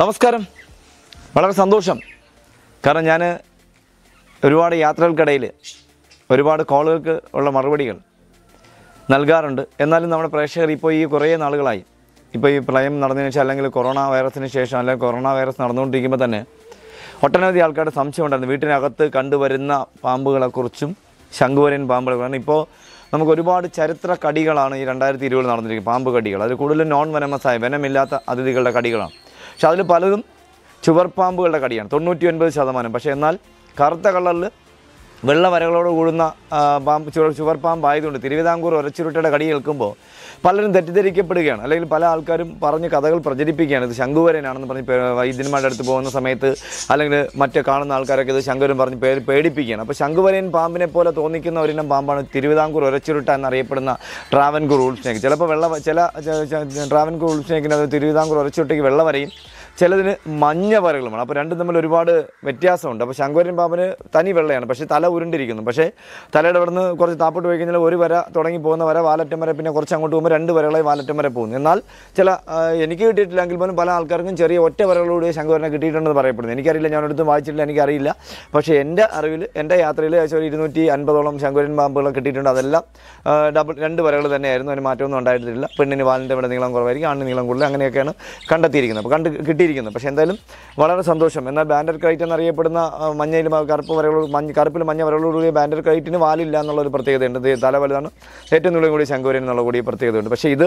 നമസ്കാരം വളരെ സന്തോഷം കാരണം ഞാൻ ഒരുപാട് യാത്രകൾക്കിടയിൽ ഒരുപാട് കോളുകൾക്ക് ഉള്ള മറുപടികൾ നൽകാറുണ്ട് എന്നാലും നമ്മുടെ പ്രേക്ഷകർ ഇപ്പോൾ ഈ കുറേ നാളുകളായി ഇപ്പോൾ ഈ പ്രളയം നടന്നതിന് ശേഷം അല്ലെങ്കിൽ കൊറോണ വൈറസിന് ശേഷം അല്ലെങ്കിൽ കൊറോണ വൈറസ് നടന്നുകൊണ്ടിരിക്കുമ്പോൾ തന്നെ ഒട്ടനവധി ആൾക്കാരുടെ സംശയം ഉണ്ടായിരുന്നു വീട്ടിനകത്ത് കണ്ടുവരുന്ന പാമ്പുകളെക്കുറിച്ചും ശംഖുവരൻ പാമ്പുകളെ കാരണം ഇപ്പോൾ നമുക്ക് ഒരുപാട് ചരിത്ര കടികളാണ് ഈ രണ്ടായിരത്തി ഇരുപതിൽ നടന്നിരിക്കുന്നത് പാമ്പ് കടികൾ അത് കൂടുതലും നോൺ വനമസായ വനമില്ലാത്ത അതിഥികളുടെ കടികളാണ് പക്ഷെ അതിൽ പലതും ചുവർപ്പാമ്പുകളുടെ കടിയാണ് തൊണ്ണൂറ്റി ഒൻപത് ശതമാനം പക്ഷേ എന്നാൽ കറുത്ത കളറിൽ വെള്ളവരകളോട് കൂടുന്ന പാമ്പ് ചുവർ ചുവർ പാമ്പായതുകൊണ്ട് തിരുവിതാംകൂർ ഒരച്ചുരുട്ടയുടെ കടി കേൾക്കുമ്പോൾ പലരും തെറ്റിദ്ധരിക്കപ്പെടുകയാണ് അല്ലെങ്കിൽ പല ആൾക്കാരും പറഞ്ഞ് കഥകൾ പ്രചരിപ്പിക്കുകയാണ് ഇത് ശംഖുവരനാണെന്ന് പറഞ്ഞ് വൈദ്യന്മാരുടെ അടുത്ത് പോകുന്ന സമയത്ത് അല്ലെങ്കിൽ മറ്റേ കാണുന്ന ആൾക്കാരൊക്കെ ഇത് ശങ്കരൻ പറഞ്ഞ് പേര് പേടിപ്പിക്കുകയാണ് അപ്പോൾ ശംഖുവരൻ പാമ്പിനെ പോലെ തോന്നിക്കുന്ന ഒരിനം പാമ്പാണ് തിരുവിതാംകൂർ ഒരച്ചുരുട്ട എന്നറിയപ്പെടുന്ന ട്രാവൻകൂർ ഉൾസ്നേക്ക് ചിലപ്പോൾ വെള്ള ചില ട്രാവൻകൂർ ഉൾസ്നേക്കിന് അത് തിരുവിതാംകൂർ ഒരച്ചുരുട്ടയ്ക്ക് വെള്ളവരയും ചിലതിന് മഞ്ഞ വരകളുമാണ് അപ്പോൾ രണ്ടും തമ്മിൽ ഒരുപാട് വ്യത്യാസമുണ്ട് അപ്പോൾ ശങ്കുവരൻ പാമ്പന് തനി വെള്ളയാണ് പക്ഷേ തല ഉരുണ്ടിരിക്കുന്നു പക്ഷേ തലയുടെ അവിടെ നിന്ന് കുറച്ച് താപ്പോട്ട് പോയി കഴിഞ്ഞാൽ ഒരു വര തുടങ്ങി പോകുന്ന വര വാലറ്റം വരെ പിന്നെ കുറച്ച് അങ്ങോട്ട് പോകുമ്പോൾ രണ്ട് വരകളായി വാലറ്റം വരെ പോകുന്നു എന്നാൽ ചില എനിക്ക് കിട്ടിയിട്ടില്ല പോലും പല ആൾക്കാർക്കും ചെറിയ ഒറ്റ വരകളോട് ശങ്കുവരനെ കിട്ടിയിട്ടുണ്ടെന്ന് പറയപ്പെടുന്നു എനിക്കറിയില്ല ഞാനൊരിടത്തും വായിച്ചിട്ടില്ല എനിക്കറിയില്ല പക്ഷേ എൻ്റെ അറിവിൽ എൻ്റെ യാത്രയിൽ ഏകദേശം ഒരു ഇരുന്നൂറ്റി അൻപതോളം ശങ്കുവരൻ പാമ്പുകൾ കിട്ടിയിട്ടുണ്ട് അതെല്ലാം ഡബിൾ രണ്ട് വരകൾ തന്നെയായിരുന്നു അതിന് മാറ്റമൊന്നും ഉണ്ടായിട്ടില്ല പെണ്ണിന് വാലിൻ്റെ വരെ നീളം കുറവായിരിക്കും ആണിന് നീളം കൂടുതൽ അങ്ങനെയൊക്കെയാണ് കണ്ടെത്തിയിരിക്കുന്നത് അപ്പോൾ കണ്ട് കിട്ടി കിട്ടിയിരിക്കുന്നത് പക്ഷേ എന്തായാലും വളരെ സന്തോഷം എന്നാൽ ബാൻഡർ ക്രൈറ്റ് എന്നറിയപ്പെടുന്ന മഞ്ഞയിൽ കറുപ്പ് വരകളോട് മഞ്ഞ കറുപ്പിൽ മഞ്ഞ വരകളോടുകൂടി ബാൻഡർ ക്രൈറ്റിന് വാലില്ല എന്നുള്ളൊരു പ്രത്യേകതയുണ്ട് തല വലുതാണ് ഏറ്റവും നുള്ളിൽ കൂടി ശങ്കുവരൻ എന്നുള്ള കൂടി പ്രത്യേകതയുണ്ട് പക്ഷേ ഇത്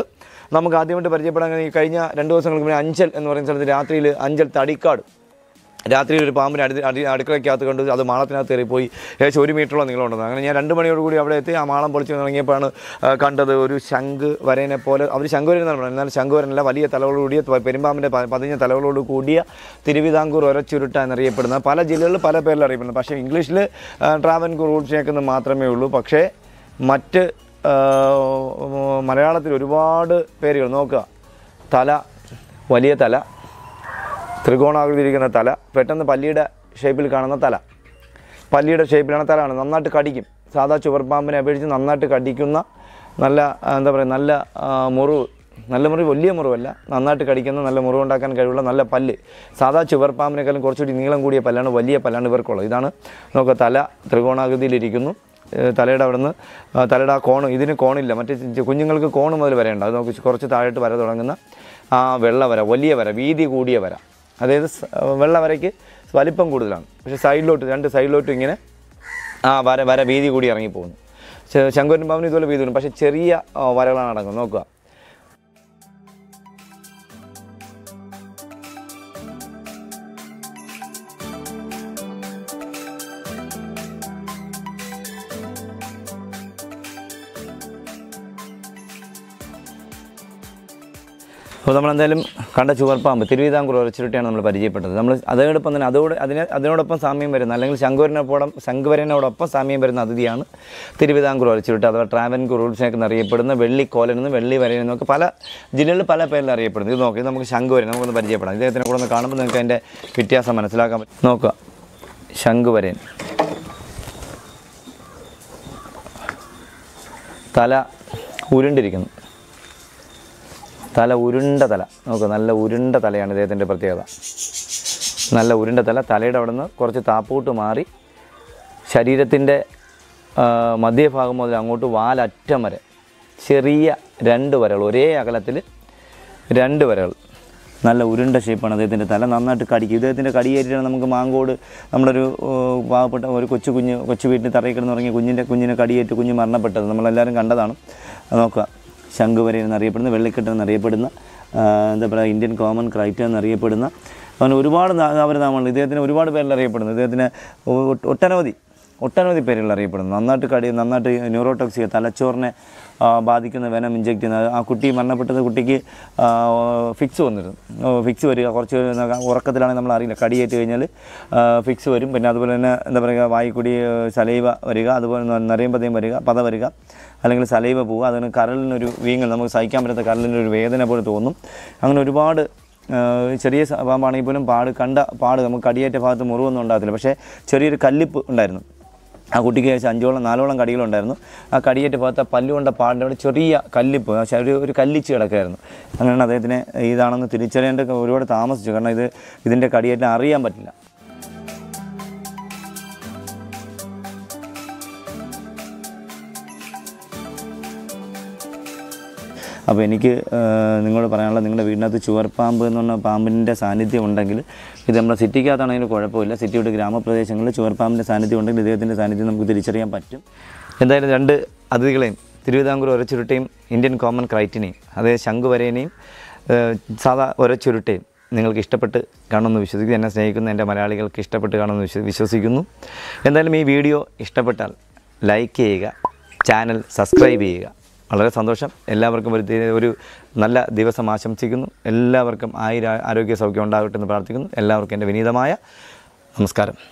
നമുക്ക് ആദ്യമായിട്ട് പരിചയപ്പെടാൻ കഴിഞ്ഞ രണ്ട് ദിവസങ്ങൾക്ക് മുന്നേ അഞ്ചൽ എന്ന് പറയുന്ന സ്ഥലത്ത് രാത്രിയിൽ അഞ്ചൽ തടിക്കാട് രാത്രിയിൽ ഒരു പാമ്പിനെ അടി അടി അടുക്കളയ്ക്കകത്ത് കണ്ട് അത് മാളത്തിനകത്ത് കയറിപ്പോയി ഏകദേശം ഒരു മീറ്ററോളം നീളമുണ്ടെന്ന് അങ്ങനെ ഞാൻ രണ്ട് മണിയോട് കൂടി അവിടെ എത്തി ആ മാളം പൊളിച്ച് തുടങ്ങിയപ്പോഴാണ് കണ്ടത് ഒരു ശംഖ് വരേനെ പോലെ അവർ ശംഖുവരൻ എന്നാണ് പറയുന്നത് എന്നാൽ ശംഖുവരനല്ല വലിയ കൂടിയ പെരുമ്പാമ്പിൻ്റെ പതിഞ്ഞ തലകളോട് കൂടിയ തിരുവിതാംകൂർ ഒരച്ചുരുട്ട എന്നറിയപ്പെടുന്ന പല ജില്ലകളിൽ പല പേരിൽ അറിയപ്പെടുന്നത് പക്ഷേ ഇംഗ്ലീഷിൽ ട്രാവൻകൂർ ഊർച്ചയാക്കുന്നത് മാത്രമേ ഉള്ളൂ പക്ഷേ മറ്റ് മലയാളത്തിൽ ഒരുപാട് പേരുകൾ നോക്കുക തല വലിയ തല ത്രികോണാകൃതിയിരിക്കുന്ന തല പെട്ടെന്ന് പല്ലിയുടെ ഷേപ്പിൽ കാണുന്ന തല പല്ലിയുടെ ഷേപ്പിലാണ് തല കാണുന്നത് നന്നായിട്ട് കടിക്കും സാധാ ചുവർപ്പാമ്പിനെ അപേക്ഷിച്ച് നന്നായിട്ട് കടിക്കുന്ന നല്ല എന്താ പറയുക നല്ല മുറിവ് നല്ല മുറിവ് വലിയ മുറിവല്ല നന്നായിട്ട് കടിക്കുന്ന നല്ല മുറിവുണ്ടാക്കാൻ കഴിവുള്ള നല്ല പല്ല് സാധാ ചുവർപ്പാമ്പിനേക്കാളും കുറച്ചുകൂടി നീളം കൂടിയ പല്ലാണ് വലിയ പല്ലാണ് ഇവർക്കുള്ളത് ഇതാണ് നമുക്ക് തല ത്രികോണാകൃതിയിലിരിക്കുന്നു തലയുടെ അവിടുന്ന് തലയുടെ ആ കോണ് ഇതിന് കോണില്ല മറ്റേ കുഞ്ഞുങ്ങൾക്ക് കോണ് മുതൽ വരേണ്ട അത് നമുക്ക് കുറച്ച് താഴോട്ട് വര തുടങ്ങുന്ന ആ വെള്ള വര വലിയ വര വീതി കൂടിയ വര അതായത് വെള്ള വരയ്ക്ക് വലിപ്പം കൂടുതലാണ് പക്ഷേ സൈഡിലോട്ട് രണ്ട് സൈഡിലോട്ട് ഇങ്ങനെ ആ വര വര വീതി കൂടി ഇറങ്ങിപ്പോകുന്നു ശങ്കുരൻ ഭവനും ഇതുപോലെ വീതി കൂടും പക്ഷേ ചെറിയ വരകളാണ് അടങ്ങുന്നത് നോക്കുക അപ്പോൾ നമ്മളെന്തായാലും കണ്ട ചുവർപ്പാമ്പ് തിരുവിതാംകൂർ ഉറച്ചിരട്ടിയാണ് നമ്മൾ പരിചയപ്പെട്ടത് നമ്മൾ അതോടൊപ്പം തന്നെ അതോട് അതിന് അതിനോടൊപ്പം സാമ്യം വരുന്ന അല്ലെങ്കിൽ ശങ്കുവരനോടൊപ്പം ശങ്കുവരനോടൊപ്പം സാമ്യം വരുന്ന അതിഥിയാണ് തിരുവിതാംകൂർ ഉറച്ചിരട്ടി അഥവാ ട്രാവൻകൂർ ഉൾസിനൊക്കെ അറിയപ്പെടുന്ന വെള്ളിക്കോലൻ എന്നും വെള്ളി വരൻ എന്നൊക്കെ പല ജില്ലകളിൽ പല പേരിൽ അറിയപ്പെടുന്നത് ഇത് നോക്കി നമുക്ക് ശങ്കുവരൻ നമുക്കൊന്ന് പരിചയപ്പെടാം ഇദ്ദേഹത്തിനെ കൂടെ ഒന്ന് കാണുമ്പോൾ നിങ്ങൾക്ക് അതിൻ്റെ വ്യത്യാസം മനസ്സിലാക്കാൻ പറ്റും നോക്കുക ശങ്കുവരൻ തല ഉരുണ്ടിരിക്കുന്നു തല ഉരുണ്ട തല നമുക്ക് നല്ല ഉരുണ്ട തലയാണ് ഇദ്ദേഹത്തിൻ്റെ പ്രത്യേകത നല്ല ഉരുണ്ട തല തലയുടെ അവിടെ നിന്ന് കുറച്ച് താപ്പൂട്ട് മാറി ശരീരത്തിൻ്റെ മധ്യഭാഗം മുതൽ അങ്ങോട്ട് വാലറ്റം വരെ ചെറിയ രണ്ട് വരകൾ ഒരേ അകലത്തിൽ രണ്ട് വരകൾ നല്ല ഉരുണ്ട ഷേപ്പാണ് അദ്ദേഹത്തിൻ്റെ തല നന്നായിട്ട് കടിക്കും ഇദ്ദേഹത്തിൻ്റെ കടിയേറ്റിട്ടാണ് നമുക്ക് മാങ്കോട് നമ്മളൊരു പാവപ്പെട്ട ഒരു കൊച്ചു കുഞ്ഞ് കൊച്ചു വീട്ടിൽ തറയിൽ കിടന്ന് കുഞ്ഞിൻ്റെ കുഞ്ഞിനെ കടിയേറ്റ് കുഞ്ഞ് മരണപ്പെട്ടത് നമ്മളെല്ലാവരും കണ്ടതാണ് നോക്കുക ശംഖുവരയൻ എന്നറിയപ്പെടുന്ന വെള്ളിക്കെട്ടൻ എന്നറിയപ്പെടുന്ന എന്താ പറയുക ഇന്ത്യൻ കോമൺ ക്രൈറ്റ് എന്നറിയപ്പെടുന്ന അങ്ങനെ ഒരുപാട് നാമരനാമങ്ങൾ ഇദ്ദേഹത്തിന് ഒരുപാട് പേരിൽ അറിയപ്പെടുന്നു ഇദ്ദേഹത്തിന് ഒട്ടനവധി ഒട്ടനവധി പേരുകൾ അറിയപ്പെടുന്നു നന്നായിട്ട് കടി നന്നായിട്ട് ന്യൂറോടോക്സിക് തലച്ചോറിനെ ബാധിക്കുന്ന വെനം ഇഞ്ചെക്ട് ചെയ്യുന്നത് ആ കുട്ടി മരണപ്പെട്ടത് കുട്ടിക്ക് ഫിക്സ് വന്നിരുന്നു ഫിക്സ് വരിക കുറച്ച് ഉറക്കത്തിലാണെങ്കിൽ നമ്മൾ അറിയില്ല കടിയേറ്റ് കഴിഞ്ഞാൽ ഫിക്സ് വരും പിന്നെ അതുപോലെ തന്നെ എന്താ പറയുക വായിക്കുടി സലൈവ വരിക അതുപോലെ നിറയുമ്പതയും വരിക പത വരിക അല്ലെങ്കിൽ സലൈവ പോവുക അതിന് കരളിനൊരു വീങ്ങൽ നമുക്ക് സഹിക്കാൻ പറ്റാത്ത കരളിനൊരു വേദന പോലെ തോന്നും അങ്ങനെ ഒരുപാട് ചെറിയ പാമ്പാണെങ്കിൽ പോലും പാട് കണ്ട പാട് നമുക്ക് കടിയേറ്റ ഭാഗത്ത് മുറിവൊന്നും ഉണ്ടാകത്തില്ല പക്ഷേ ചെറിയൊരു കല്ലിപ്പ് ഉണ്ടായിരുന്നു ആ കുട്ടിക്ക് ഏകദേശം അഞ്ചോളം നാലോളം കടികളുണ്ടായിരുന്നു ആ കടിയേറ്റ് പോകാത്ത പല്ലുകൊണ്ട പാടിൻ്റെ അവിടെ ചെറിയ കല്ലിപ്പ് പക്ഷേ ഒരു ഒരു കല്ലിച്ച് കിടക്കായിരുന്നു അങ്ങനെയാണ് അദ്ദേഹത്തിന് ഇതാണെന്ന് തിരിച്ചറിയേണ്ട ഒരുപാട് താമസിച്ചു കാരണം ഇത് ഇതിൻ്റെ കടിയേറ്റം അറിയാൻ പറ്റില്ല അപ്പോൾ എനിക്ക് നിങ്ങളോട് പറയാനുള്ളത് നിങ്ങളുടെ വീടിനകത്ത് ചുവർപ്പാമ്പ് എന്ന് പറഞ്ഞ പാമ്പിൻ്റെ സാന്നിധ്യം ഉണ്ടെങ്കിൽ ഇത് നമ്മുടെ സിറ്റിക്കകത്താണെങ്കിലും കുഴപ്പമില്ല സിറ്റിയുടെ ഗ്രാമപ്രദേശങ്ങളിൽ ചുവർപ്പാമ്പിൻ്റെ സാന്നിധ്യം ഉണ്ടെങ്കിൽ ഇദ്ദേഹത്തിൻ്റെ സാന്നിധ്യം നമുക്ക് തിരിച്ചറിയാൻ പറ്റും എന്തായാലും രണ്ട് അതിഥികളെയും തിരുവിതാംകൂർ ഒരച്ചുരുട്ടയും ഇന്ത്യൻ കോമൺ ക്രൈറ്റിനെയും അതായത് ശംഖുവരേനെയും സാധാ ഒരച്ചുരുട്ടയും നിങ്ങൾക്ക് ഇഷ്ടപ്പെട്ട് കാണുമെന്ന് വിശ്വസിക്കുന്നു എന്നെ സ്നേഹിക്കുന്ന എൻ്റെ മലയാളികൾക്ക് ഇഷ്ടപ്പെട്ട് കാണുമെന്ന് വിശ്വസിക്കുന്നു എന്തായാലും ഈ വീഡിയോ ഇഷ്ടപ്പെട്ടാൽ ലൈക്ക് ചെയ്യുക ചാനൽ സബ്സ്ക്രൈബ് ചെയ്യുക വളരെ സന്തോഷം എല്ലാവർക്കും ഒരു ഒരു നല്ല ദിവസം ആശംസിക്കുന്നു എല്ലാവർക്കും ആയിര ആരോഗ്യ സൗഖ്യം ഉണ്ടാകട്ടെ എന്ന് പ്രാർത്ഥിക്കുന്നു എല്ലാവർക്കും എൻ്റെ വിനീതമായ നമസ്കാരം